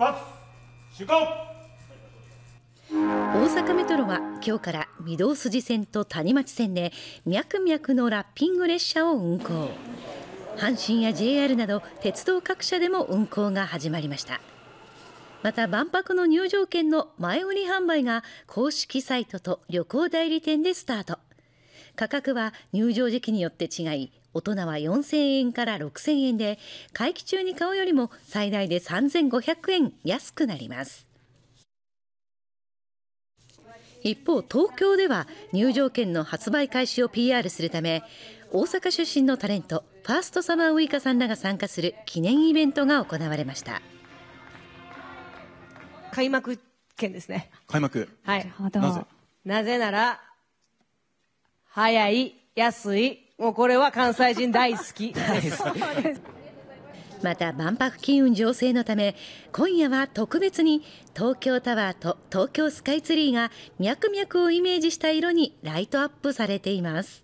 発出航大阪メトロは今日から御堂筋線と谷町線でミャクミャクのラッピング列車を運行阪神や JR など鉄道各社でも運行が始まりましたまた万博の入場券の前売り販売が公式サイトと旅行代理店でスタート価格は入場時期によって違い大人は4000円から6000円で会期中に買うよりも最大で3500円安くなります一方東京では入場券の発売開始を PR するため大阪出身のタレントファーストサマーウイカさんらが参加する記念イベントが行われました開幕券ですね開幕はいなぜなら早い、安い、もうこれは関西人大好き また万博金運情勢のため今夜は特別に東京タワーと東京スカイツリーがミャクミャクをイメージした色にライトアップされています